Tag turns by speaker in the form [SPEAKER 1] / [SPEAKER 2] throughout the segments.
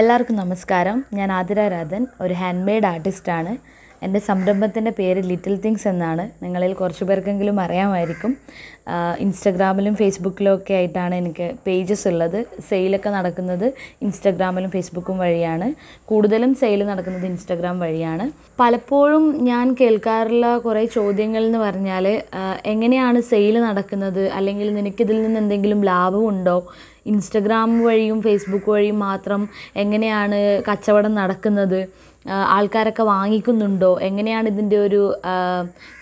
[SPEAKER 1] എല്ലാവർക്കും നമസ്കാരം ഞാൻ ആതിര രാധൻ ഒരു ഹാൻഡ് മെയ്ഡ് ആർട്ടിസ്റ്റാണ് എൻ്റെ സംരംഭത്തിൻ്റെ പേര് ലിറ്റിൽ തിങ്സ് എന്നാണ് നിങ്ങളിൽ കുറച്ച് പേർക്കെങ്കിലും അറിയാമായിരിക്കും ഇൻസ്റ്റഗ്രാമിലും ഫേസ്ബുക്കിലും ഒക്കെ ആയിട്ടാണ് എനിക്ക് പേജസ് ഉള്ളത് സെയിലൊക്കെ നടക്കുന്നത് ഇൻസ്റ്റഗ്രാമിലും ഫേസ്ബുക്കും വഴിയാണ് കൂടുതലും സെയിൽ നടക്കുന്നത് ഇൻസ്റ്റഗ്രാം വഴിയാണ് പലപ്പോഴും ഞാൻ കേൾക്കാറുള്ള കുറേ ചോദ്യങ്ങൾ എന്ന് പറഞ്ഞാൽ എങ്ങനെയാണ് സെയിൽ നടക്കുന്നത് അല്ലെങ്കിൽ നിനക്കിതിൽ നിന്ന് എന്തെങ്കിലും ലാഭമുണ്ടോ ഇൻസ്റ്റഗ്രാം വഴിയും ഫേസ്ബുക്ക് വഴിയും മാത്രം എങ്ങനെയാണ് കച്ചവടം നടക്കുന്നത് ആൾക്കാരൊക്കെ വാങ്ങിക്കുന്നുണ്ടോ എങ്ങനെയാണ് ഇതിൻ്റെ ഒരു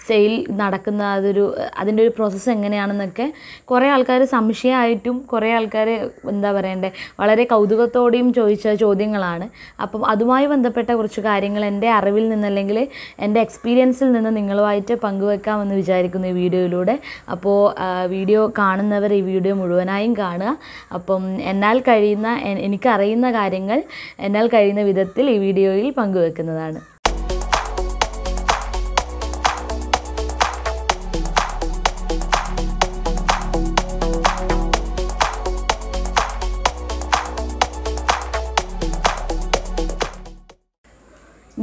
[SPEAKER 1] സെയിൽ നടക്കുന്ന അതൊരു അതിൻ്റെ ഒരു പ്രോസസ്സ് എങ്ങനെയാണെന്നൊക്കെ കുറേ ആൾക്കാർ സംശയമായിട്ടും കുറേ ആൾക്കാർ എന്താ പറയണ്ടേ വളരെ കൗതുകത്തോടെയും ചോദിച്ച ചോദ്യങ്ങളാണ് അപ്പം അതുമായി ബന്ധപ്പെട്ട കുറച്ച് കാര്യങ്ങൾ എൻ്റെ അറിവിൽ നിന്നല്ലെങ്കിൽ എൻ്റെ എക്സ്പീരിയൻസിൽ നിന്ന് നിങ്ങളുമായിട്ട് പങ്കുവെക്കാമെന്ന് വിചാരിക്കുന്നു ഈ വീഡിയോയിലൂടെ അപ്പോൾ വീഡിയോ കാണുന്നവർ ഈ വീഡിയോ മുഴുവനായും കാണുക അപ്പം എന്നാൽ കഴിയുന്ന എനിക്കറിയുന്ന കാര്യങ്ങൾ എന്നാൽ കഴിയുന്ന വിധത്തിൽ ഈ വീഡിയോയിൽ പങ്കു പങ്കുവെക്കുന്നതാണ്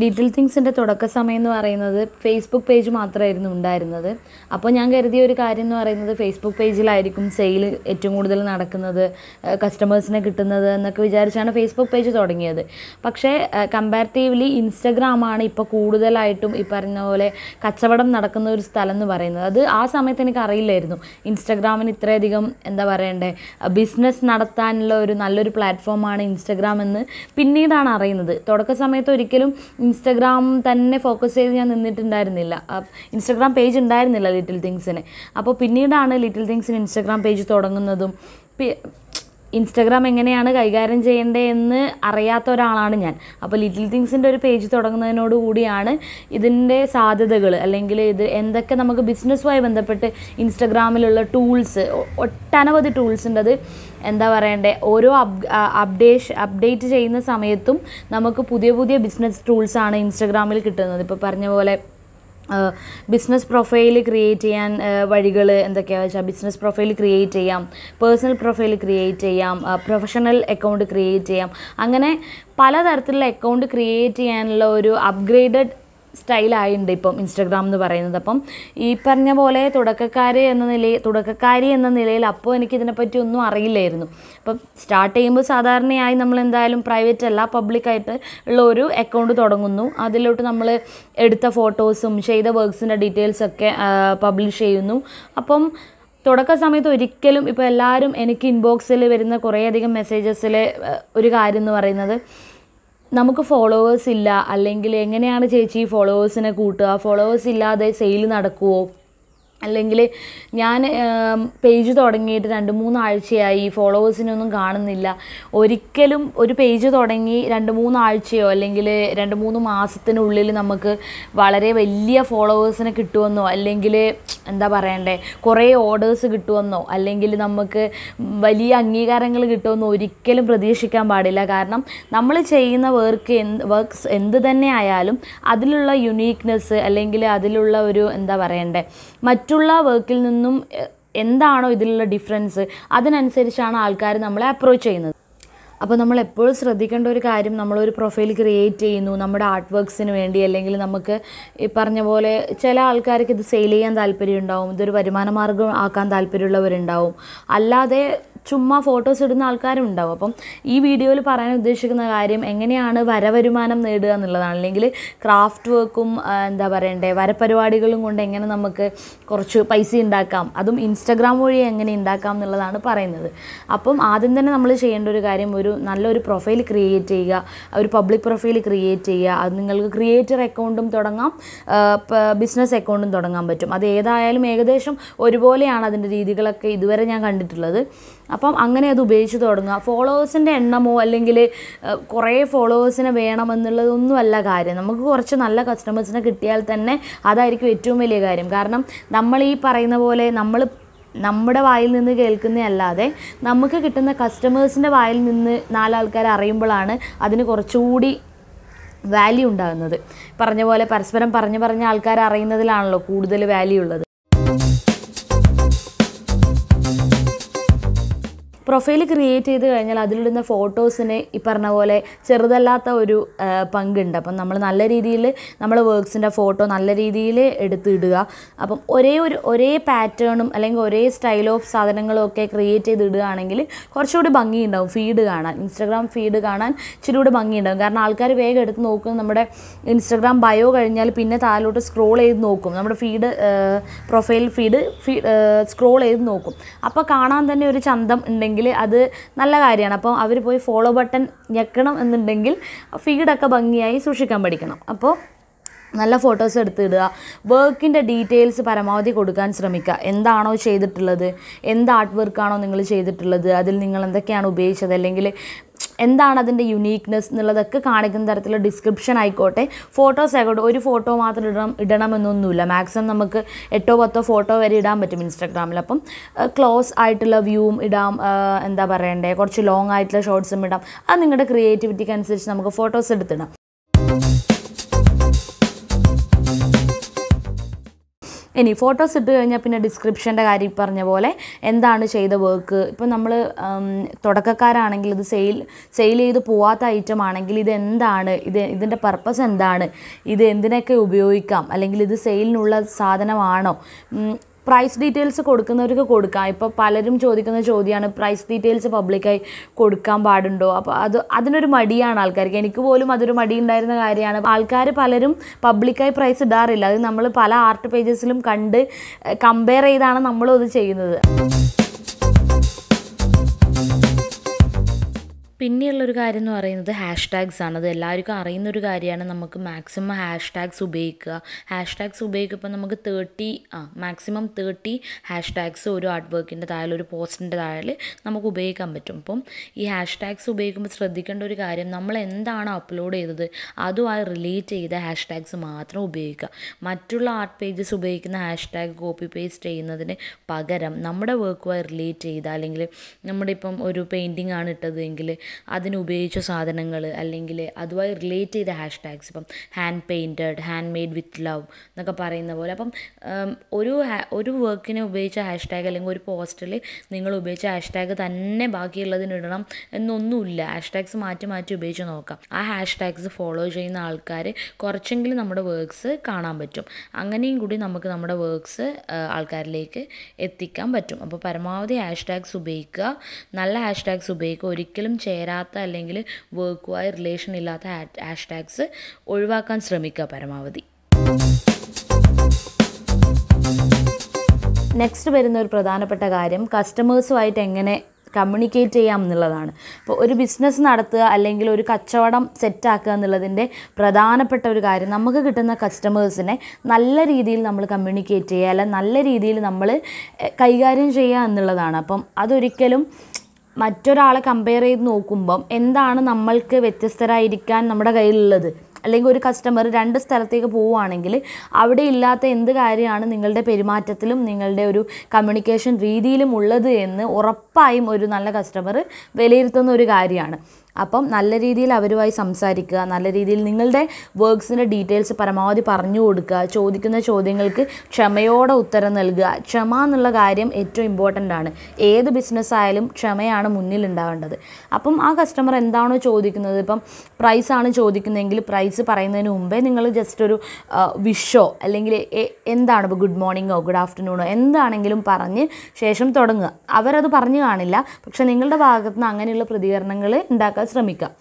[SPEAKER 1] ഡിജിറ്റൽ തിങ്സിൻ്റെ തുടക്ക സമയം എന്ന് പറയുന്നത് ഫേസ്ബുക്ക് പേജ് മാത്രമായിരുന്നു ഉണ്ടായിരുന്നത് അപ്പോൾ ഞാൻ കരുതിയ ഒരു കാര്യം എന്ന് പറയുന്നത് ഫേസ്ബുക്ക് പേജിലായിരിക്കും സെയിൽ ഏറ്റവും കൂടുതൽ നടക്കുന്നത് കസ്റ്റമേഴ്സിനെ കിട്ടുന്നത് എന്നൊക്കെ വിചാരിച്ചാണ് ഫേസ്ബുക്ക് പേജ് തുടങ്ങിയത് പക്ഷേ കമ്പാരിറ്റീവ്ലി ഇൻസ്റ്റഗ്രാമാണ് ഇപ്പോൾ കൂടുതലായിട്ടും ഈ പറഞ്ഞ പോലെ കച്ചവടം നടക്കുന്ന ഒരു സ്ഥലം എന്ന് പറയുന്നത് അത് ആ സമയത്ത് എനിക്ക് അറിയില്ലായിരുന്നു ഇൻസ്റ്റഗ്രാമിന് ഇത്രയധികം എന്താ പറയണ്ടേ ബിസിനസ് നടത്താനുള്ള ഒരു നല്ലൊരു പ്ലാറ്റ്ഫോമാണ് ഇൻസ്റ്റഗ്രാം എന്ന് പിന്നീടാണ് അറിയുന്നത് തുടക്ക സമയത്ത് ഒരിക്കലും ഇൻസ്റ്റഗ്രാം തന്നെ ഫോക്കസ് ചെയ്ത് ഞാൻ നിന്നിട്ടുണ്ടായിരുന്നില്ല ഇൻസ്റ്റഗ്രാം പേജ് ഉണ്ടായിരുന്നില്ല ലിറ്റിൽ തിങ്സിന് അപ്പോൾ പിന്നീടാണ് ലിറ്റിൽ തിങ്സിന് ഇൻസ്റ്റഗ്രാം പേജ് തുടങ്ങുന്നതും ഇൻസ്റ്റഗ്രാം എങ്ങനെയാണ് കൈകാര്യം ചെയ്യേണ്ടത് എന്ന് അറിയാത്ത ഒരാളാണ് ഞാൻ അപ്പോൾ ലിറ്റിൽ തിങ്സിൻ്റെ ഒരു പേജ് തുടങ്ങുന്നതിനോടുകൂടിയാണ് ഇതിൻ്റെ സാധ്യതകൾ അല്ലെങ്കിൽ ഇത് എന്തൊക്കെ നമുക്ക് ബിസിനസ്സുമായി ബന്ധപ്പെട്ട് ഇൻസ്റ്റഗ്രാമിലുള്ള ടൂൾസ് ഒട്ടനവധി ടൂൾസ് ഉണ്ട് അത് എന്താ പറയണ്ടേ ഓരോ അപ്ഡേഷ് അപ്ഡേറ്റ് ചെയ്യുന്ന സമയത്തും നമുക്ക് പുതിയ പുതിയ ബിസിനസ് ടൂൾസാണ് ഇൻസ്റ്റഗ്രാമിൽ കിട്ടുന്നത് ഇപ്പോൾ പറഞ്ഞ പോലെ ബിസിനസ് പ്രൊഫൈൽ ക്രിയേറ്റ് ചെയ്യാൻ വഴികൾ എന്തൊക്കെയാണെന്ന് വെച്ചാൽ ബിസിനസ് പ്രൊഫൈൽ ക്രിയേറ്റ് ചെയ്യാം പേഴ്സണൽ പ്രൊഫൈൽ ക്രിയേറ്റ് ചെയ്യാം പ്രൊഫഷണൽ അക്കൗണ്ട് ക്രിയേറ്റ് ചെയ്യാം അങ്ങനെ പലതരത്തിലുള്ള അക്കൗണ്ട് ക്രിയേറ്റ് ചെയ്യാനുള്ള ഒരു അപ്ഗ്രേഡഡ് സ്റ്റൈലായിട്ടുണ്ട് ഇപ്പം ഇൻസ്റ്റഗ്രാം എന്ന് പറയുന്നത് അപ്പം ഈ പറഞ്ഞ പോലെ തുടക്കക്കാർ എന്ന നിലയിൽ തുടക്കക്കാരി എന്ന നിലയിൽ അപ്പോൾ എനിക്ക് ഒന്നും അറിയില്ലായിരുന്നു അപ്പം സ്റ്റാർട്ട് ചെയ്യുമ്പോൾ സാധാരണയായി നമ്മൾ എന്തായാലും പ്രൈവറ്റ് അല്ല പബ്ലിക്കായിട്ട് ഉള്ള ഒരു അക്കൗണ്ട് തുടങ്ങുന്നു അതിലോട്ട് നമ്മൾ എടുത്ത ഫോട്ടോസും ചെയ്ത വർക്ക്സിൻ്റെ ഡീറ്റെയിൽസൊക്കെ പബ്ലിഷ് ചെയ്യുന്നു അപ്പം തുടക്ക സമയത്ത് ഒരിക്കലും ഇപ്പോൾ എല്ലാവരും എനിക്ക് ഇൻബോക്സിൽ വരുന്ന കുറേയധികം മെസ്സേജസിലെ ഒരു കാര്യം എന്ന് പറയുന്നത് നമുക്ക് ഫോളോവേഴ്സ് ഇല്ല അല്ലെങ്കിൽ എങ്ങനെയാണ് ചേച്ചി ഫോളോവേഴ്സിനെ കൂട്ടുക ഫോളോവേഴ്സ് ഇല്ലാതെ സെയിൽ നടക്കുമോ അല്ലെങ്കിൽ ഞാൻ പേജ് തുടങ്ങിയിട്ട് രണ്ട് മൂന്നാഴ്ചയായി ഫോളോവേഴ്സിനൊന്നും കാണുന്നില്ല ഒരിക്കലും ഒരു പേജ് തുടങ്ങി രണ്ട് മൂന്നാഴ്ചയോ അല്ലെങ്കിൽ രണ്ട് മൂന്ന് മാസത്തിനുള്ളിൽ നമുക്ക് വളരെ വലിയ ഫോളോവേഴ്സിനെ കിട്ടുമെന്നോ അല്ലെങ്കിൽ എന്താ പറയണ്ടേ കുറേ ഓർഡേഴ്സ് കിട്ടുമെന്നോ അല്ലെങ്കിൽ നമുക്ക് വലിയ അംഗീകാരങ്ങൾ കിട്ടുമെന്നോ ഒരിക്കലും പ്രതീക്ഷിക്കാൻ പാടില്ല കാരണം നമ്മൾ ചെയ്യുന്ന വർക്ക് എന്ത് വർക്ക്സ് എന്ത് തന്നെ ആയാലും അതിലുള്ള യുണീക്നെസ് അല്ലെങ്കിൽ അതിലുള്ള ഒരു എന്താ പറയണ്ടേ മറ്റ് മറ്റുള്ള വർക്കിൽ നിന്നും എന്താണോ ഇതിലുള്ള ഡിഫറൻസ് അതിനനുസരിച്ചാണ് ആൾക്കാർ നമ്മളെ അപ്രോച്ച് ചെയ്യുന്നത് അപ്പോൾ നമ്മൾ എപ്പോഴും ശ്രദ്ധിക്കേണ്ട ഒരു കാര്യം നമ്മളൊരു പ്രൊഫൈൽ ക്രിയേറ്റ് ചെയ്യുന്നു നമ്മുടെ ആർട്ട് വർക്ക്സിന് വേണ്ടി അല്ലെങ്കിൽ നമുക്ക് ഈ പറഞ്ഞ പോലെ ചില ആൾക്കാർക്ക് ഇത് സെയിൽ ചെയ്യാൻ താല്പര്യം ഉണ്ടാവും ഇതൊരു വരുമാന മാർഗം ആക്കാൻ താല്പര്യമുള്ളവരുണ്ടാവും അല്ലാതെ ചുമ്മാ ഫോട്ടോസ് ഇടുന്ന ആൾക്കാരും ഉണ്ടാവും അപ്പം ഈ വീഡിയോയിൽ പറയാൻ ഉദ്ദേശിക്കുന്ന കാര്യം എങ്ങനെയാണ് വരവരുമാനം നേടുക എന്നുള്ളതാണ് അല്ലെങ്കിൽ ക്രാഫ്റ്റ് വർക്കും എന്താ പറയണ്ടേ വരപരിപാടികളും കൊണ്ട് എങ്ങനെ നമുക്ക് കുറച്ച് പൈസ ഉണ്ടാക്കാം അതും ഇൻസ്റ്റാഗ്രാം വഴി എങ്ങനെ ഉണ്ടാക്കാം എന്നുള്ളതാണ് പറയുന്നത് അപ്പം ആദ്യം തന്നെ നമ്മൾ ചെയ്യേണ്ട ഒരു കാര്യം ഒരു നല്ലൊരു പ്രൊഫൈൽ ക്രിയേറ്റ് ചെയ്യുക ഒരു പബ്ലിക് പ്രൊഫൈൽ ക്രിയേറ്റ് ചെയ്യുക അത് നിങ്ങൾക്ക് ക്രിയേറ്റർ അക്കൗണ്ടും തുടങ്ങാം ബിസിനസ് അക്കൗണ്ടും തുടങ്ങാൻ പറ്റും അത് ഏതായാലും ഏകദേശം ഒരുപോലെയാണ് അതിൻ്റെ രീതികളൊക്കെ ഇതുവരെ ഞാൻ കണ്ടിട്ടുള്ളത് അപ്പം അങ്ങനെ അത് ഉപയോഗിച്ച് തുടങ്ങുക ഫോളോവേഴ്സിൻ്റെ എണ്ണമോ അല്ലെങ്കിൽ കുറേ ഫോളോവേഴ്സിനെ വേണമെന്നുള്ളതൊന്നുമല്ല കാര്യം നമുക്ക് കുറച്ച് നല്ല കസ്റ്റമേഴ്സിനെ കിട്ടിയാൽ തന്നെ അതായിരിക്കും ഏറ്റവും വലിയ കാര്യം കാരണം നമ്മൾ ഈ പറയുന്ന പോലെ നമ്മൾ നമ്മുടെ വായിൽ നിന്ന് കേൾക്കുന്നതല്ലാതെ നമുക്ക് കിട്ടുന്ന കസ്റ്റമേഴ്സിൻ്റെ വായിൽ നിന്ന് നാലാൾക്കാർ അറിയുമ്പോഴാണ് അതിന് കുറച്ചുകൂടി വാല്യൂ ഉണ്ടാകുന്നത് പറഞ്ഞ പോലെ പരസ്പരം പറഞ്ഞു പറഞ്ഞ ആൾക്കാർ അറിയുന്നതിലാണല്ലോ കൂടുതൽ വാല്യൂ ഉള്ളത് പ്രൊഫൈൽ ക്രിയേറ്റ് ചെയ്ത് കഴിഞ്ഞാൽ അതിലിടുന്ന ഫോട്ടോസിന് ഈ പറഞ്ഞ പോലെ ചെറുതല്ലാത്ത ഒരു പങ്കുണ്ട് അപ്പം നമ്മൾ നല്ല രീതിയിൽ നമ്മൾ വർക്ക്സിൻ്റെ ഫോട്ടോ നല്ല രീതിയിൽ എടുത്തിടുക അപ്പം ഒരേ ഒരു ഒരേ പാറ്റേണും അല്ലെങ്കിൽ ഒരേ സ്റ്റൈൽ ഓഫ് സാധനങ്ങളും ഒക്കെ ക്രിയേറ്റ് ചെയ്ത് ഇടുകയാണെങ്കിൽ കുറച്ചുകൂടി ഭംഗിയുണ്ടാവും ഫീഡ് കാണാൻ ഇൻസ്റ്റാഗ്രാം ഫീഡ് കാണാൻ ഇച്ചിരി കൂടി ഭംഗിയുണ്ടാവും കാരണം ആൾക്കാർ വേഗം എടുത്ത് നോക്കും നമ്മുടെ ഇൻസ്റ്റാഗ്രാം ബയോ കഴിഞ്ഞാൽ പിന്നെ താഴോട്ട് സ്ക്രോൾ ചെയ്ത് നോക്കും നമ്മുടെ ഫീഡ് പ്രൊഫൈൽ ഫീഡ് സ്ക്രോൾ ചെയ്ത് നോക്കും അപ്പോൾ കാണാൻ തന്നെ ഒരു ചന്തം ഉണ്ടെങ്കിൽ ഉണ്ടെങ്കിൽ അത് നല്ല കാര്യമാണ് അപ്പോൾ അവർ പോയി ഫോളോ ബട്ടൺ ഞെക്കണം എന്നുണ്ടെങ്കിൽ ഫീഡൊക്കെ ഭംഗിയായി സൂക്ഷിക്കാൻ പഠിക്കണം അപ്പോൾ നല്ല ഫോട്ടോസ് എടുത്തിടുക വർക്കിൻ്റെ ഡീറ്റെയിൽസ് പരമാവധി കൊടുക്കാൻ ശ്രമിക്കുക എന്താണോ ചെയ്തിട്ടുള്ളത് എന്ത് ആർട്ട് വർക്കാണോ നിങ്ങൾ ചെയ്തിട്ടുള്ളത് അതിൽ നിങ്ങൾ എന്തൊക്കെയാണ് ഉപയോഗിച്ചത് അല്ലെങ്കിൽ എന്താണ് അതിൻ്റെ യുണീക്നെസ് എന്നുള്ളതൊക്കെ കാണിക്കുന്ന തരത്തിലുള്ള ഡിസ്ക്രിപ്ഷൻ ആയിക്കോട്ടെ ഫോട്ടോസ് ആയിക്കോട്ടെ ഒരു ഫോട്ടോ മാത്രം ഇടണം ഇടണമെന്നൊന്നുമില്ല മാക്സിമം നമുക്ക് എട്ടോ പത്തോ ഫോട്ടോ വരെ ഇടാൻ പറ്റും ഇൻസ്റ്റാഗ്രാമിൽ അപ്പം ക്ലോസ് ആയിട്ടുള്ള വ്യൂവും ഇടാം എന്താ പറയണ്ടേ കുറച്ച് ലോങ് ആയിട്ടുള്ള ഷോർട്ട്സും ഇടാം അത് നിങ്ങളുടെ ക്രിയേറ്റിവിറ്റിക്ക് അനുസരിച്ച് നമുക്ക് ഫോട്ടോസ് എടുത്തിടാം ഇനി ഫോട്ടോസ് ഇട്ട് കഴിഞ്ഞാൽ പിന്നെ ഡിസ്ക്രിപ്ഷൻ്റെ കാര്യം പറഞ്ഞ പോലെ എന്താണ് ചെയ്ത വർക്ക് ഇപ്പം നമ്മൾ തുടക്കക്കാരാണെങ്കിൽ ഇത് സെയിൽ സെയിൽ ചെയ്ത് പോവാത്ത ഐറ്റം ആണെങ്കിൽ ഇത് എന്താണ് ഇത് ഇതിൻ്റെ പർപ്പസ് എന്താണ് ഇത് എന്തിനൊക്കെ ഉപയോഗിക്കാം അല്ലെങ്കിൽ ഇത് സെയിലിനുള്ള സാധനമാണോ പ്രൈസ് ഡീറ്റെയിൽസ് കൊടുക്കുന്നവർക്ക് കൊടുക്കാം ഇപ്പോൾ പലരും ചോദിക്കുന്ന ചോദ്യമാണ് പ്രൈസ് ഡീറ്റെയിൽസ് പബ്ലിക്കായി കൊടുക്കാൻ പാടുണ്ടോ അപ്പോൾ അത് അതിനൊരു മടിയാണ് ആൾക്കാർക്ക് എനിക്ക് പോലും അതൊരു മടി ഉണ്ടായിരുന്ന കാര്യമാണ് ആൾക്കാർ പലരും പബ്ലിക്കായി പ്രൈസ് ഇടാറില്ല അത് നമ്മൾ പല ആർട്ട് പേജസിലും കണ്ട് കമ്പയർ ചെയ്താണ് നമ്മളും അത് ചെയ്യുന്നത് പിന്നെയുള്ളൊരു കാര്യം എന്ന് പറയുന്നത് ഹാഷ് ടാഗ്സ് ആണ് അത് എല്ലാവർക്കും അറിയുന്നൊരു കാര്യമാണ് നമുക്ക് മാക്സിമം ഹാഷ് ടാഗ്സ് ഉപയോഗിക്കുക ഹാഷ് ടാഗ്സ് ഉപയോഗിക്കുമ്പോൾ നമുക്ക് തേർട്ടി ആ മാക്സിമം തേർട്ടി ഹാഷ് ടാഗ്സ് ഒരു ആർട്ട് വർക്കിൻ്റെ താഴെ ഒരു പോസ്റ്റിൻ്റെ താഴെ നമുക്ക് ഉപയോഗിക്കാൻ പറ്റും അപ്പം ഈ ഹാഷ് ടാഗ്സ് ഉപയോഗിക്കുമ്പോൾ ശ്രദ്ധിക്കേണ്ട ഒരു കാര്യം നമ്മൾ എന്താണ് അപ്ലോഡ് ചെയ്തത് ആ റിലേറ്റ് ചെയ്ത ഹാഷ് ടാഗ്സ് മാത്രം ഉപയോഗിക്കുക മറ്റുള്ള ആർട്ട് പേജസ് ഉപയോഗിക്കുന്ന ഹാഷ് ടാഗ് കോപ്പി പേസ്റ്റ് ചെയ്യുന്നതിന് പകരം നമ്മുടെ വർക്കുമായി റിലേറ്റ് ചെയ്ത അല്ലെങ്കിൽ നമ്മുടെ ഇപ്പം ഒരു പെയിൻറ്റിംഗ് ആണ് ഇട്ടതെങ്കിൽ അതിനുപയോഗിച്ച സാധനങ്ങൾ അല്ലെങ്കിൽ അതുമായി റിലേറ്റ് ചെയ്ത ഹാഷ് ടാഗ്സ് ഇപ്പം hand painted handmade with love എന്നൊക്കെ പറയുന്ന പോലെ അപ്പം ഒരു ഒരു വർക്കിനെ ഉപയോഗിച്ച ഹാഷ് ടാഗ് അല്ലെങ്കിൽ ഒരു പോസ്റ്റിൽ നിങ്ങൾ ഉപയോഗിച്ച ഹാഷ് ടാഗ് തന്നെ ബാക്കിയുള്ളതിന് ഇടണം എന്നൊന്നുമില്ല ഹാഷ് ടാഗ്സ് മാറ്റി മാറ്റി ഉപയോഗിച്ച് നോക്കാം ആ ഹാഷ് ടാഗ്സ് ഫോളോ ചെയ്യുന്ന ആൾക്കാർ കുറച്ചെങ്കിലും നമ്മുടെ വർക്ക്സ് കാണാൻ പറ്റും അങ്ങനെയും കൂടി നമുക്ക് നമ്മുടെ വർക്ക്സ് ആൾക്കാരിലേക്ക് എത്തിക്കാൻ പറ്റും അപ്പോൾ പരമാവധി ഹാഷ് ടാഗ്സ് ഉപയോഗിക്കുക നല്ല ഹാഷ് ടാഗ്സ് ഉപയോഗിക്കുക ഒരിക്കലും ചേ ചേരാത്ത അല്ലെങ്കിൽ വർക്കുമായി റിലേഷൻ ഇല്ലാത്ത ഹാഷ് ടാഗ്സ് ഒഴിവാക്കാൻ ശ്രമിക്കുക പരമാവധി നെക്സ്റ്റ് വരുന്ന ഒരു പ്രധാനപ്പെട്ട കാര്യം കസ്റ്റമേഴ്സുമായിട്ട് എങ്ങനെ കമ്മ്യൂണിക്കേറ്റ് ചെയ്യാം എന്നുള്ളതാണ് അപ്പോൾ ഒരു ബിസിനസ് നടത്തുക അല്ലെങ്കിൽ ഒരു കച്ചവടം സെറ്റാക്കുക എന്നുള്ളതിൻ്റെ പ്രധാനപ്പെട്ട ഒരു കാര്യം നമുക്ക് കിട്ടുന്ന കസ്റ്റമേഴ്സിനെ നല്ല രീതിയിൽ നമ്മൾ കമ്മ്യൂണിക്കേറ്റ് ചെയ്യുക അല്ലെങ്കിൽ നല്ല രീതിയിൽ നമ്മൾ കൈകാര്യം ചെയ്യുക എന്നുള്ളതാണ് അപ്പം അതൊരിക്കലും മറ്റൊരാളെ കമ്പയർ ചെയ്ത് നോക്കുമ്പം എന്താണ് നമ്മൾക്ക് വ്യത്യസ്തരായിരിക്കാൻ നമ്മുടെ കയ്യിലുള്ളത് അല്ലെങ്കിൽ ഒരു കസ്റ്റമർ രണ്ട് സ്ഥലത്തേക്ക് പോവുകയാണെങ്കിൽ അവിടെ ഇല്ലാത്ത എന്ത് കാര്യമാണ് നിങ്ങളുടെ പെരുമാറ്റത്തിലും നിങ്ങളുടെ ഒരു കമ്മ്യൂണിക്കേഷൻ രീതിയിലും ഉള്ളത് എന്ന് ഉറപ്പായും ഒരു നല്ല കസ്റ്റമർ വിലയിരുത്തുന്ന ഒരു കാര്യമാണ് അപ്പം നല്ല രീതിയിൽ അവരുമായി സംസാരിക്കുക നല്ല രീതിയിൽ നിങ്ങളുടെ വർക്ക്സിൻ്റെ ഡീറ്റെയിൽസ് പരമാവധി പറഞ്ഞു കൊടുക്കുക ചോദിക്കുന്ന ചോദ്യങ്ങൾക്ക് ക്ഷമയോടെ ഉത്തരം നൽകുക ക്ഷമ എന്നുള്ള കാര്യം ഏറ്റവും ഇമ്പോർട്ടൻ്റ് ആണ് ഏത് ബിസിനസ് ആയാലും ക്ഷമയാണ് മുന്നിൽ ഉണ്ടാവേണ്ടത് അപ്പം ആ കസ്റ്റമർ എന്താണോ ചോദിക്കുന്നത് ഇപ്പം പ്രൈസാണ് ചോദിക്കുന്നതെങ്കിൽ പ്രൈസ് പറയുന്നതിന് മുമ്പേ നിങ്ങൾ ജസ്റ്റ് ഒരു വിഷോ അല്ലെങ്കിൽ എന്താണ് ഇപ്പോൾ ഗുഡ് മോർണിംഗോ ഗുഡ് ആഫ്റ്റർനൂണോ എന്താണെങ്കിലും പറഞ്ഞ് ശേഷം തുടങ്ങുക അവരത് പറഞ്ഞു കാണില്ല പക്ഷേ നിങ്ങളുടെ ഭാഗത്തുനിന്ന് അങ്ങനെയുള്ള പ്രതികരണങ്ങൾ ഉണ്ടാക്കാൻ ശ്രമിക്കാം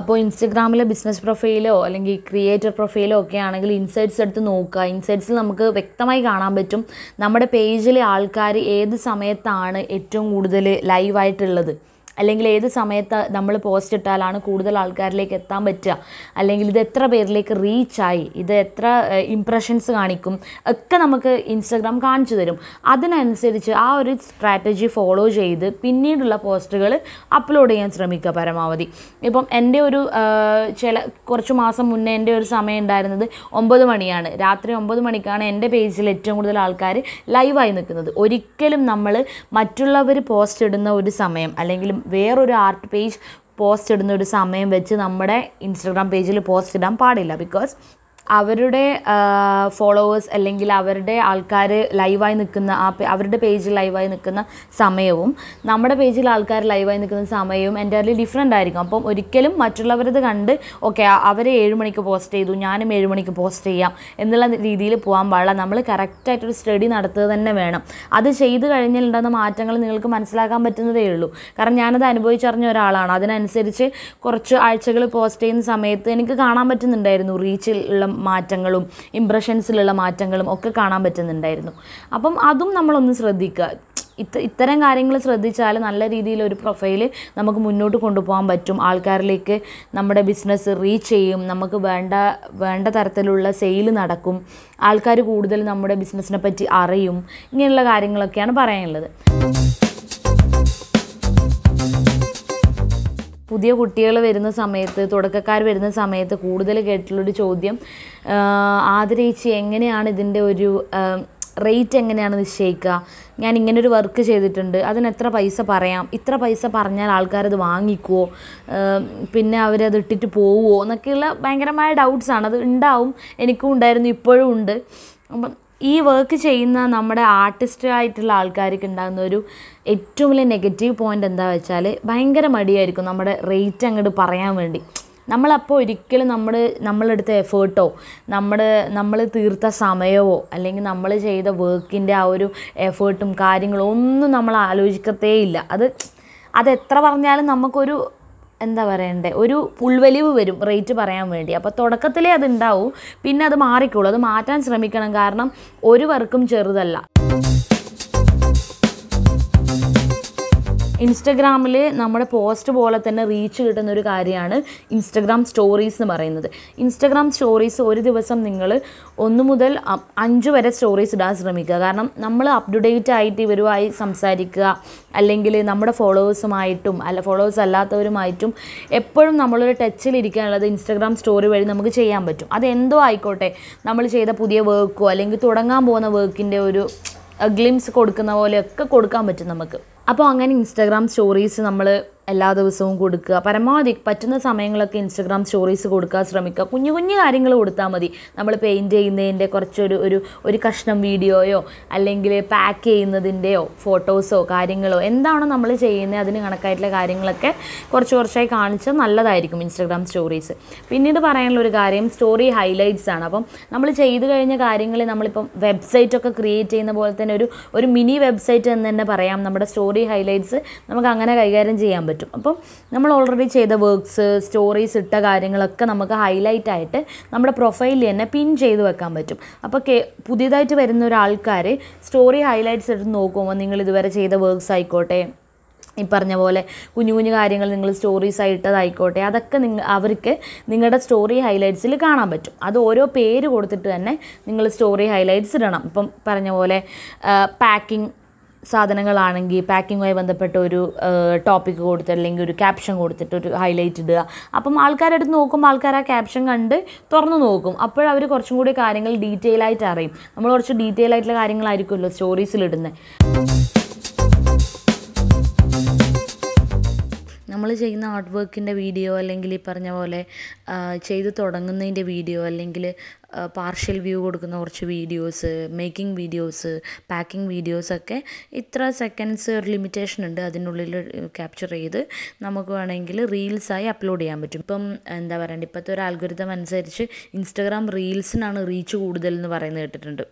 [SPEAKER 1] അപ്പോൾ ഇൻസ്റ്റഗ്രാമിലെ ബിസിനസ് പ്രൊഫൈലോ അല്ലെങ്കിൽ ക്രിയേറ്റർ പ്രൊഫൈലോ ഒക്കെ ആണെങ്കിൽ ഇൻസൈറ്റ്സ് എടുത്ത് നോക്കുക ഇൻസൈറ്റ്സിൽ നമുക്ക് വ്യക്തമായി കാണാൻ പറ്റും നമ്മുടെ പേജിലെ ആൾക്കാർ ഏത് സമയത്താണ് ഏറ്റവും കൂടുതൽ ലൈവായിട്ടുള്ളത് അല്ലെങ്കിൽ ഏത് സമയത്ത് നമ്മൾ പോസ്റ്റ് ഇട്ടാലാണ് കൂടുതൽ ആൾക്കാരിലേക്ക് എത്താൻ പറ്റുക അല്ലെങ്കിൽ ഇത് എത്ര പേരിലേക്ക് റീച്ചായി ഇത് എത്ര ഇംപ്രഷൻസ് കാണിക്കും ഒക്കെ നമുക്ക് ഇൻസ്റ്റഗ്രാം കാണിച്ചു തരും അതിനനുസരിച്ച് ആ ഒരു സ്ട്രാറ്റജി ഫോളോ ചെയ്ത് പിന്നീടുള്ള പോസ്റ്റുകൾ അപ്ലോഡ് ചെയ്യാൻ ശ്രമിക്കുക പരമാവധി ഇപ്പം എൻ്റെ ഒരു ചില കുറച്ച് മാസം മുന്നേ എൻ്റെ ഒരു സമയം ഉണ്ടായിരുന്നത് ഒമ്പത് മണിയാണ് രാത്രി ഒമ്പത് മണിക്കാണ് എൻ്റെ പേജിൽ ഏറ്റവും കൂടുതൽ ആൾക്കാർ ലൈവായി നിൽക്കുന്നത് ഒരിക്കലും നമ്മൾ മറ്റുള്ളവർ പോസ്റ്റ് ഇടുന്ന ഒരു സമയം അല്ലെങ്കിൽ വേറൊരു ആർട്ട് പേജ് പോസ്റ്റ് ഇടുന്ന ഒരു സമയം വെച്ച് നമ്മുടെ ഇൻസ്റ്റഗ്രാം പേജിൽ പോസ്റ്റ് ഇടാൻ പാടില്ല ബിക്കോസ് അവരുടെ ഫോളോവേഴ്സ് അല്ലെങ്കിൽ അവരുടെ ആൾക്കാർ ലൈവായി നിൽക്കുന്ന ആ അവരുടെ പേജിൽ ലൈവായി നിൽക്കുന്ന സമയവും നമ്മുടെ പേജിൽ ആൾക്കാർ ലൈവായി നിൽക്കുന്ന സമയവും എൻ്റെ അതിൽ ഡിഫറെൻ്റ് ആയിരിക്കും അപ്പം ഒരിക്കലും മറ്റുള്ളവരത് കണ്ട് ഓക്കെ അവരെ ഏഴ് മണിക്ക് പോസ്റ്റ് ചെയ്തു ഞാനും ഏഴ് മണിക്ക് പോസ്റ്റ് ചെയ്യാം എന്നുള്ള രീതിയിൽ പോകാൻ പാടില്ല നമ്മൾ കറക്റ്റായിട്ടൊരു സ്റ്റഡി നടത്തുക തന്നെ വേണം അത് ചെയ്തു കഴിഞ്ഞാൽ മാറ്റങ്ങൾ നിങ്ങൾക്ക് മനസ്സിലാക്കാൻ പറ്റുന്നതേ ഉള്ളൂ കാരണം ഞാനത് അനുഭവിച്ചറിഞ്ഞ ഒരാളാണ് അതിനനുസരിച്ച് കുറച്ച് ആഴ്ചകൾ പോസ്റ്റ് ചെയ്യുന്ന സമയത്ത് എനിക്ക് കാണാൻ പറ്റുന്നുണ്ടായിരുന്നു റീച്ചിലുള്ള മാറ്റങ്ങളും ഇംപ്രഷൻസിലുള്ള മാറ്റങ്ങളും ഒക്കെ കാണാൻ പറ്റുന്നുണ്ടായിരുന്നു അപ്പം അതും നമ്മളൊന്ന് ശ്രദ്ധിക്കുക ഇത്ത ഇത്തരം കാര്യങ്ങൾ ശ്രദ്ധിച്ചാൽ നല്ല രീതിയിൽ ഒരു പ്രൊഫൈൽ നമുക്ക് മുന്നോട്ട് കൊണ്ടുപോകാൻ പറ്റും ആൾക്കാരിലേക്ക് നമ്മുടെ ബിസിനസ് റീച്ച് ചെയ്യും നമുക്ക് വേണ്ട വേണ്ട തരത്തിലുള്ള സെയിൽ നടക്കും ആൾക്കാർ കൂടുതൽ നമ്മുടെ ബിസിനസ്സിനെ പറ്റി അറിയും ഇങ്ങനെയുള്ള കാര്യങ്ങളൊക്കെയാണ് പറയാനുള്ളത് പുതിയ കുട്ടികൾ വരുന്ന സമയത്ത് തുടക്കക്കാർ വരുന്ന സമയത്ത് കൂടുതൽ കേട്ടിട്ടുള്ളൊരു ചോദ്യം ആദരയിച്ച് എങ്ങനെയാണ് ഇതിൻ്റെ ഒരു റേറ്റ് എങ്ങനെയാണ് നിശ്ചയിക്കുക ഞാൻ ഇങ്ങനൊരു വർക്ക് ചെയ്തിട്ടുണ്ട് അതിന് എത്ര പൈസ പറയാം ഇത്ര പൈസ പറഞ്ഞാൽ ആൾക്കാരത് വാങ്ങിക്കുമോ പിന്നെ അവരത് ഇട്ടിട്ട് പോവുമോ എന്നൊക്കെയുള്ള ഭയങ്കരമായ ഡൗട്ട്സാണ് അത് ഉണ്ടാവും എനിക്കും ഉണ്ടായിരുന്നു ഇപ്പോഴും ഉണ്ട് അപ്പം ഈ വർക്ക് ചെയ്യുന്ന നമ്മുടെ ആർട്ടിസ്റ്റ് ആയിട്ടുള്ള ആൾക്കാർക്ക് ഉണ്ടാകുന്ന ഒരു ഏറ്റവും വലിയ നെഗറ്റീവ് പോയിൻ്റ് എന്താ വെച്ചാൽ ഭയങ്കര മടിയായിരിക്കും നമ്മുടെ റേറ്റ് അങ്ങോട്ട് പറയാൻ വേണ്ടി നമ്മളപ്പോൾ ഒരിക്കലും നമ്മൾ നമ്മളെടുത്ത എഫേർട്ടോ നമ്മൾ നമ്മൾ തീർത്ത സമയമോ അല്ലെങ്കിൽ നമ്മൾ ചെയ്ത വർക്കിൻ്റെ ആ ഒരു എഫേർട്ടും കാര്യങ്ങളും ഒന്നും നമ്മൾ ആലോചിക്കത്തേയില്ല അത് അത് എത്ര പറഞ്ഞാലും നമുക്കൊരു എന്താ പറയണ്ടേ ഒരു ഉൾവലിവ് വരും റേറ്റ് പറയാൻ വേണ്ടി അപ്പോൾ തുടക്കത്തിലേ ഉണ്ടാവും പിന്നെ അത് മാറിക്കോളൂ അത് മാറ്റാൻ ശ്രമിക്കണം കാരണം ഒരു വർക്കും ചെറുതല്ല ഇൻസ്റ്റഗ്രാമിൽ നമ്മുടെ പോസ്റ്റ് പോലെ തന്നെ റീച്ച് കിട്ടുന്ന ഒരു കാര്യമാണ് ഇൻസ്റ്റഗ്രാം സ്റ്റോറീസ് എന്ന് പറയുന്നത് ഇൻസ്റ്റഗ്രാം സ്റ്റോറീസ് ഒരു ദിവസം നിങ്ങൾ ഒന്ന് മുതൽ അഞ്ച് വരെ സ്റ്റോറീസ് ഇടാൻ ശ്രമിക്കുക കാരണം നമ്മൾ അപ് ടു ഡേറ്റ് ആയിട്ട് ഇവരുമായി സംസാരിക്കുക അല്ലെങ്കിൽ നമ്മുടെ ഫോളോവേഴ്സുമായിട്ടും അല്ല ഫോളോവേഴ്സ് അല്ലാത്തവരുമായിട്ടും എപ്പോഴും നമ്മളൊരു ടച്ചിലിരിക്കാനുള്ളത് ഇൻസ്റ്റഗ്രാം സ്റ്റോറി വഴി നമുക്ക് ചെയ്യാൻ പറ്റും അത് എന്തോ ആയിക്കോട്ടെ നമ്മൾ ചെയ്ത പുതിയ വർക്കോ അല്ലെങ്കിൽ തുടങ്ങാൻ പോകുന്ന വർക്കിൻ്റെ ഒരു ഗ്ലിംസ് കൊടുക്കുന്ന പോലെയൊക്കെ കൊടുക്കാൻ പറ്റും നമുക്ക് അപ്പോൾ അങ്ങനെ ഇൻസ്റ്റാഗ്രാം സ്റ്റോറീസ് നമ്മൾ എല്ലാ ദിവസവും കൊടുക്കുക പരമാവധി പറ്റുന്ന സമയങ്ങളൊക്കെ ഇൻസ്റ്റഗ്രാം സ്റ്റോറീസ് കൊടുക്കാൻ ശ്രമിക്കുക കുഞ്ഞു കുഞ്ഞു കാര്യങ്ങൾ കൊടുത്താൽ മതി നമ്മൾ പെയിൻറ്റ് ചെയ്യുന്നതിൻ്റെ കുറച്ചൊരു ഒരു ഒരു കഷ്ണം വീഡിയോയോ അല്ലെങ്കിൽ പാക്ക് ചെയ്യുന്നതിൻ്റെയോ ഫോട്ടോസോ കാര്യങ്ങളോ എന്താണോ നമ്മൾ ചെയ്യുന്നത് അതിന് കണക്കായിട്ടുള്ള കാര്യങ്ങളൊക്കെ കുറച്ച് കുറച്ചായി കാണിച്ചാൽ നല്ലതായിരിക്കും ഇൻസ്റ്റഗ്രാം സ്റ്റോറീസ് പിന്നീട് പറയാനുള്ള ഒരു കാര്യം സ്റ്റോറി ഹൈലൈറ്റ്സ് ആണ് അപ്പം നമ്മൾ ചെയ്തു കഴിഞ്ഞ കാര്യങ്ങൾ നമ്മളിപ്പം വെബ്സൈറ്റൊക്കെ ക്രിയേറ്റ് ചെയ്യുന്ന പോലെ തന്നെ ഒരു ഒരു മിനി വെബ്സൈറ്റ് എന്ന് തന്നെ പറയാം നമ്മുടെ സ്റ്റോറി ഹൈലൈറ്റ്സ് നമുക്ക് അങ്ങനെ കൈകാര്യം ചെയ്യാൻ പറ്റും അപ്പം നമ്മൾ ഓൾറെഡി ചെയ്ത വർക്ക്സ് സ്റ്റോറീസ് ഇട്ട കാര്യങ്ങളൊക്കെ നമുക്ക് ഹൈലൈറ്റ് ആയിട്ട് നമ്മുടെ പ്രൊഫൈലിൽ തന്നെ പിൻ ചെയ്ത് വെക്കാൻ പറ്റും അപ്പോൾ കേ പുതിയതായിട്ട് വരുന്ന ഒരാൾക്കാർ സ്റ്റോറി ഹൈലൈറ്റ്സ് ഇട്ട് നോക്കുമ്പോൾ നിങ്ങൾ ഇതുവരെ ചെയ്ത വർക്ക്സ് ആയിക്കോട്ടെ ഈ പറഞ്ഞ പോലെ കുഞ്ഞു കുഞ്ഞു കാര്യങ്ങൾ നിങ്ങൾ സ്റ്റോറീസ് ആയിട്ടതായിക്കോട്ടെ അതൊക്കെ നിങ്ങൾ അവർക്ക് നിങ്ങളുടെ സ്റ്റോറി ഹൈലൈറ്റ്സിൽ കാണാൻ പറ്റും അത് ഓരോ പേര് കൊടുത്തിട്ട് തന്നെ നിങ്ങൾ സ്റ്റോറി ഹൈലൈറ്റ്സ് ഇടണം ഇപ്പം പറഞ്ഞ പോലെ പാക്കിംഗ് സാധനങ്ങളാണെങ്കിൽ പാക്കിങ്ങുമായി ബന്ധപ്പെട്ട ഒരു ടോപ്പിക്ക് കൊടുത്തിട്ട് അല്ലെങ്കിൽ ഒരു ക്യാപ്ഷൻ കൊടുത്തിട്ട് ഒരു ഹൈലൈറ്റ് ഇടുക അപ്പം ആൾക്കാരെടുത്ത് നോക്കുമ്പോൾ ആൾക്കാർ ആ ക്യാപ്ഷൻ കണ്ട് തുറന്നു നോക്കും അപ്പോഴവർ കുറച്ചും കൂടി കാര്യങ്ങൾ ഡീറ്റെയിൽ ആയിട്ട് അറിയും നമ്മൾ കുറച്ച് ഡീറ്റെയിൽ ആയിട്ടുള്ള കാര്യങ്ങളായിരിക്കുമല്ലോ സ്റ്റോറീസിലിടുന്നത് നമ്മൾ ചെയ്യുന്ന ആർട്ട് വർക്കിൻ്റെ വീഡിയോ അല്ലെങ്കിൽ ഈ പറഞ്ഞ പോലെ ചെയ്ത് തുടങ്ങുന്നതിൻ്റെ വീഡിയോ അല്ലെങ്കിൽ പാർഷ്യൽ വ്യൂ കൊടുക്കുന്ന കുറച്ച് വീഡിയോസ് മേക്കിംഗ് വീഡിയോസ് പാക്കിംഗ് വീഡിയോസൊക്കെ ഇത്ര സെക്കൻഡ്സ് ഒരു ലിമിറ്റേഷൻ ഉണ്ട് അതിനുള്ളിൽ ക്യാപ്ചർ ചെയ്ത് നമുക്ക് വേണമെങ്കിൽ റീൽസായി അപ്ലോഡ് ചെയ്യാൻ പറ്റും ഇപ്പം എന്താ പറയണ്ട ഇപ്പോഴത്തെ ഒരു ആൽഗുരുതം അനുസരിച്ച് ഇൻസ്റ്റാഗ്രാം റീൽസിനാണ് റീച്ച് കൂടുതൽ എന്ന് പറയുന്നത് കേട്ടിട്ടുണ്ട്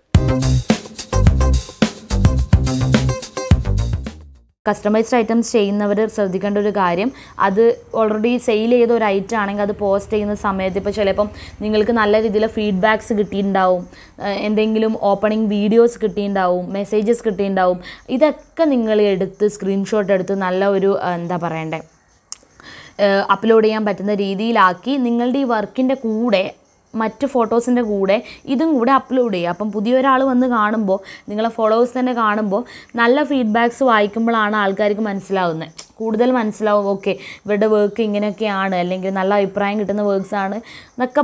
[SPEAKER 1] കസ്റ്റമൈസ്ഡ് ഐറ്റംസ് ചെയ്യുന്നവർ ശ്രദ്ധിക്കേണ്ട ഒരു കാര്യം അത് ഓൾറെഡി സെയിൽ ചെയ്ത ഒരു ഐറ്റം ആണെങ്കിൽ അത് പോസ്റ്റ് ചെയ്യുന്ന സമയത്ത് ഇപ്പോൾ ചിലപ്പം നിങ്ങൾക്ക് നല്ല രീതിയിൽ ഫീഡ്ബാക്ക്സ് കിട്ടിയിട്ടുണ്ടാവും എന്തെങ്കിലും ഓപ്പണിംഗ് വീഡിയോസ് കിട്ടിയിട്ടുണ്ടാവും മെസ്സേജസ് കിട്ടിയിട്ടുണ്ടാവും ഇതൊക്കെ നിങ്ങൾ എടുത്ത് സ്ക്രീൻഷോട്ട് എടുത്ത് നല്ല ഒരു എന്താ പറയണ്ടേ അപ്ലോഡ് ചെയ്യാൻ പറ്റുന്ന രീതിയിലാക്കി നിങ്ങളുടെ ഈ വർക്കിൻ്റെ കൂടെ മറ്റ് ഫോട്ടോസിൻ്റെ കൂടെ ഇതും കൂടെ അപ്ലോഡ് ചെയ്യുക അപ്പം പുതിയൊരാൾ വന്ന് കാണുമ്പോൾ നിങ്ങളെ ഫോളോവേഴ്സ് തന്നെ കാണുമ്പോൾ നല്ല ഫീഡ്ബാക്ക്സ് വായിക്കുമ്പോഴാണ് ആൾക്കാർക്ക് മനസ്സിലാവുന്നത് കൂടുതൽ മനസ്സിലാവും ഓക്കെ ഇവരുടെ വർക്ക് ഇങ്ങനെയൊക്കെയാണ് അല്ലെങ്കിൽ നല്ല അഭിപ്രായം കിട്ടുന്ന വർക്ക്സാണ് എന്നൊക്കെ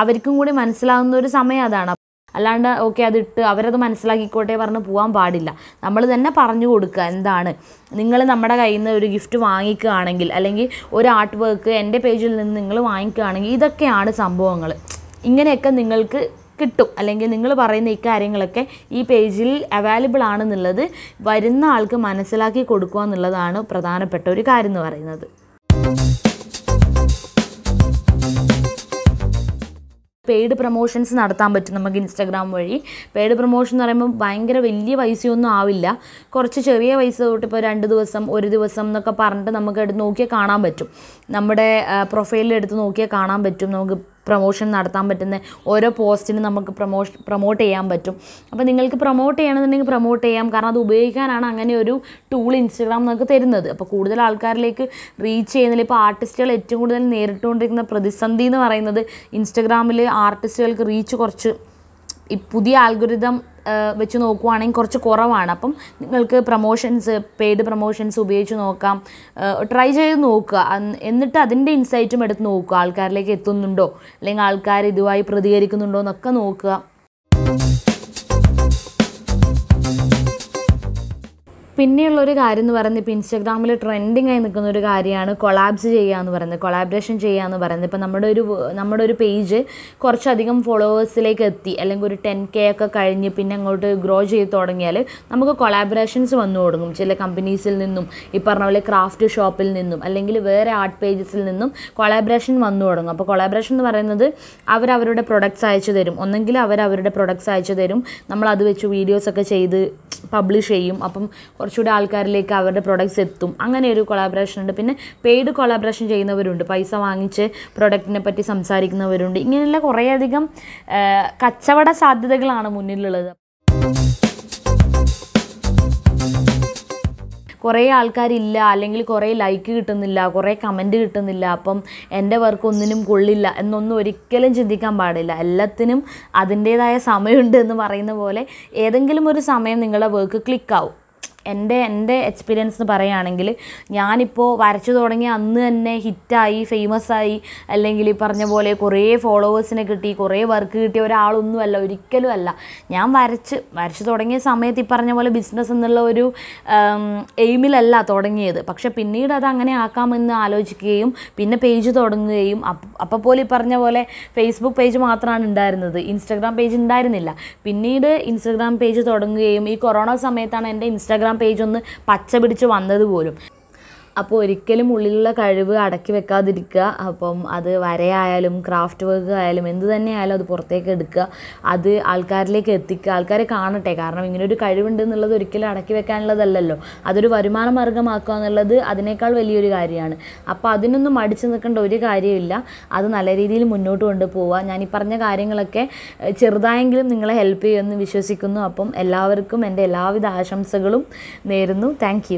[SPEAKER 1] അവർക്കും കൂടി മനസ്സിലാവുന്ന ഒരു സമയം അതാണ് അല്ലാണ്ട് ഓക്കെ അതിട്ട് അവരത് മനസ്സിലാക്കിക്കോട്ടെ പറഞ്ഞ് പോകാൻ പാടില്ല നമ്മൾ തന്നെ പറഞ്ഞു കൊടുക്കുക എന്താണ് നിങ്ങൾ നമ്മുടെ കയ്യിൽ നിന്ന് ഒരു ഗിഫ്റ്റ് വാങ്ങിക്കുകയാണെങ്കിൽ അല്ലെങ്കിൽ ഒരു ആർട്ട് വർക്ക് എൻ്റെ പേജിൽ നിന്ന് നിങ്ങൾ വാങ്ങിക്കുകയാണെങ്കിൽ ഇതൊക്കെയാണ് സംഭവങ്ങൾ ഇങ്ങനെയൊക്കെ നിങ്ങൾക്ക് കിട്ടും അല്ലെങ്കിൽ നിങ്ങൾ പറയുന്ന ഇക്കാര്യങ്ങളൊക്കെ ഈ പേജിൽ അവൈലബിൾ ആണെന്നുള്ളത് വരുന്ന ആൾക്ക് മനസ്സിലാക്കി കൊടുക്കുക എന്നുള്ളതാണ് പ്രധാനപ്പെട്ട ഒരു കാര്യം എന്ന് പറയുന്നത് പെയ്ഡ് പ്രൊമോഷൻസ് നടത്താൻ പറ്റും നമുക്ക് ഇൻസ്റ്റാഗ്രാം വഴി പെയ്ഡ് പ്രൊമോഷൻ എന്ന് പറയുമ്പോൾ ഭയങ്കര വലിയ പൈസയൊന്നും ആവില്ല കുറച്ച് ചെറിയ പൈസ തൊട്ട് ഇപ്പോൾ രണ്ട് ദിവസം ഒരു ദിവസം എന്നൊക്കെ പറഞ്ഞിട്ട് നമുക്ക് എടുത്ത് നോക്കിയാൽ കാണാൻ പറ്റും നമ്മുടെ പ്രൊഫൈലിൽ എടുത്ത് നോക്കിയാൽ കാണാൻ പറ്റും നമുക്ക് പ്രൊമോഷൻ നടത്താൻ പറ്റുന്ന ഓരോ പോസ്റ്റിനും നമുക്ക് പ്രൊമോഷൻ പ്രൊമോട്ട് ചെയ്യാൻ പറ്റും അപ്പോൾ നിങ്ങൾക്ക് പ്രൊമോട്ട് ചെയ്യണമെന്നുണ്ടെങ്കിൽ പ്രൊമോട്ട് ചെയ്യാം കാരണം അത് ഉപയോഗിക്കാനാണ് അങ്ങനെ ഒരു ടൂൾ ഇൻസ്റ്റഗ്രാം നമുക്ക് തരുന്നത് അപ്പോൾ കൂടുതൽ ആൾക്കാരിലേക്ക് റീച്ച് ചെയ്യുന്നതിൽ ഇപ്പോൾ ആർട്ടിസ്റ്റുകൾ ഏറ്റവും കൂടുതൽ നേരിട്ടുകൊണ്ടിരിക്കുന്ന പ്രതിസന്ധി എന്ന് പറയുന്നത് ഇൻസ്റ്റഗ്രാമിൽ ആർട്ടിസ്റ്റുകൾക്ക് റീച്ച് കുറച്ച് ഈ പുതിയ ആൽഗുരിതം വെച്ച് നോക്കുവാണെങ്കിൽ കുറച്ച് കുറവാണ് അപ്പം നിങ്ങൾക്ക് പ്രൊമോഷൻസ് പെയ്ഡ് പ്രൊമോഷൻസ് ഉപയോഗിച്ച് നോക്കാം ട്രൈ ചെയ്ത് നോക്കുക എന്നിട്ട് അതിൻ്റെ ഇൻസൈറ്റും എടുത്ത് നോക്കുക ആൾക്കാരിലേക്ക് എത്തുന്നുണ്ടോ അല്ലെങ്കിൽ ആൾക്കാർ ഇതുമായി പ്രതികരിക്കുന്നുണ്ടോ എന്നൊക്കെ നോക്കുക പിന്നെയുള്ളൊരു കാര്യം എന്ന് പറയുന്നത് ഇപ്പോൾ ഇൻസ്റ്റാഗ്രാമിൽ ട്രെൻഡിങ് ആയി നിൽക്കുന്ന ഒരു കാര്യമാണ് കൊളാബ്സ് ചെയ്യുക എന്ന് പറയുന്നത് കൊളാബറേഷൻ ചെയ്യുക എന്ന് പറയുന്നത് ഇപ്പോൾ നമ്മുടെ ഒരു നമ്മുടെ ഒരു പേജ് കുറച്ചധികം ഫോളോവേഴ്സിലേക്ക് എത്തി അല്ലെങ്കിൽ ഒരു ടെൻ കെ ഒക്കെ കഴിഞ്ഞ് പിന്നെ അങ്ങോട്ട് ഗ്രോ ചെയ്ത് തുടങ്ങിയാൽ നമുക്ക് കൊളാബറേഷൻസ് വന്നു തുടങ്ങും ചില കമ്പനീസിൽ നിന്നും ഈ പറഞ്ഞ പോലെ ക്രാഫ്റ്റ് ഷോപ്പിൽ നിന്നും അല്ലെങ്കിൽ വേറെ ആർട്ട് പേജസിൽ നിന്നും കൊളാബറേഷൻ വന്നു തുടങ്ങും അപ്പോൾ കൊളാബറേഷൻ എന്ന് പറയുന്നത് അവരവരുടെ പ്രൊഡക്ട്സ് അയച്ചു തരും ഒന്നെങ്കിൽ അവരവരുടെ പ്രൊഡക്ട്സ് അയച്ചു തരും നമ്മൾ അത് വെച്ച് വീഡിയോസൊക്കെ ചെയ്ത് പബ്ലിഷ് ചെയ്യും അപ്പം കുറച്ചുകൂടെ ആൾക്കാരിലേക്ക് അവരുടെ പ്രൊഡക്ട്സ് എത്തും അങ്ങനെ ഒരു കൊളാബറേഷൻ ഉണ്ട് പിന്നെ പെയ്ഡ് കൊളാബറേഷൻ ചെയ്യുന്നവരുണ്ട് പൈസ വാങ്ങിച്ച് പ്രൊഡക്റ്റിനെ പറ്റി സംസാരിക്കുന്നവരുണ്ട് ഇങ്ങനെയുള്ള കുറേയധികം കച്ചവട സാധ്യതകളാണ് മുന്നിലുള്ളത് കുറേ ആൾക്കാരില്ല അല്ലെങ്കിൽ കുറേ ലൈക്ക് കിട്ടുന്നില്ല കുറേ കമൻറ്റ് കിട്ടുന്നില്ല അപ്പം എൻ്റെ വർക്ക് ഒന്നിനും കൊള്ളില്ല എന്നൊന്നും ഒരിക്കലും ചിന്തിക്കാൻ പാടില്ല എല്ലാത്തിനും അതിൻ്റേതായ സമയമുണ്ട് എന്ന് പറയുന്ന പോലെ ഏതെങ്കിലും ഒരു സമയം നിങ്ങളുടെ വർക്ക് ക്ലിക്കാവും എൻ്റെ എൻ്റെ എക്സ്പീരിയൻസ് എന്ന് പറയുകയാണെങ്കിൽ ഞാനിപ്പോൾ വരച്ചു തുടങ്ങി അന്ന് തന്നെ ഹിറ്റായി ഫേമസായി അല്ലെങ്കിൽ ഈ പറഞ്ഞ പോലെ കുറേ ഫോളോവേഴ്സിനെ കിട്ടി കുറേ വർക്ക് കിട്ടിയ ഒരാളൊന്നുമല്ല ഒരിക്കലും അല്ല ഞാൻ വരച്ച് വരച്ചു തുടങ്ങിയ സമയത്ത് ഈ പറഞ്ഞ പോലെ ബിസിനസ് എന്നുള്ള ഒരു എയിമിലല്ല തുടങ്ങിയത് പക്ഷേ പിന്നീട് അത് അങ്ങനെ ആക്കാമെന്ന് ആലോചിക്കുകയും പിന്നെ പേജ് തുടങ്ങുകയും അപ്പോൾ പോലെ ഈ പറഞ്ഞ പോലെ ഫേസ്ബുക്ക് പേജ് മാത്രമാണ് ഉണ്ടായിരുന്നത് ഇൻസ്റ്റാഗ്രാം പേജ് ഉണ്ടായിരുന്നില്ല പിന്നീട് ഇൻസ്റ്റാഗ്രാം പേജ് തുടങ്ങുകയും ഈ കൊറോണ സമയത്താണ് എൻ്റെ ഇൻസ്റ്റാഗ്രാം ഇൻസ്റ്റാഗ്രാം പേജ് ഒന്ന് പച്ച പിടിച്ച് വന്നത് പോലും അപ്പോൾ ഒരിക്കലും ഉള്ളിലുള്ള കഴിവ് അടക്കി വെക്കാതിരിക്കുക അപ്പം അത് വരയായാലും ക്രാഫ്റ്റ് വർക്ക് ആയാലും എന്ത് തന്നെയായാലും അത് പുറത്തേക്ക് എടുക്കുക അത് ആൾക്കാരിലേക്ക് എത്തിക്കുക ആൾക്കാരെ കാണട്ടെ കാരണം ഇങ്ങനെ ഒരു കഴിവുണ്ട് എന്നുള്ളത് ഒരിക്കലും അടക്കി വെക്കാനുള്ളതല്ലല്ലോ അതൊരു വരുമാന മാർഗമാക്കുക എന്നുള്ളത് അതിനേക്കാൾ വലിയൊരു കാര്യമാണ് അപ്പോൾ അതിനൊന്നും അടിച്ചു നിൽക്കേണ്ട ഒരു കാര്യമില്ല അത് നല്ല രീതിയിൽ മുന്നോട്ട് കൊണ്ടുപോവുക ഞാൻ ഈ പറഞ്ഞ കാര്യങ്ങളൊക്കെ ചെറുതായെങ്കിലും നിങ്ങളെ ഹെൽപ്പ് ചെയ്യുമെന്ന് വിശ്വസിക്കുന്നു അപ്പം എല്ലാവർക്കും എൻ്റെ എല്ലാവിധ ആശംസകളും നേരുന്നു താങ്ക്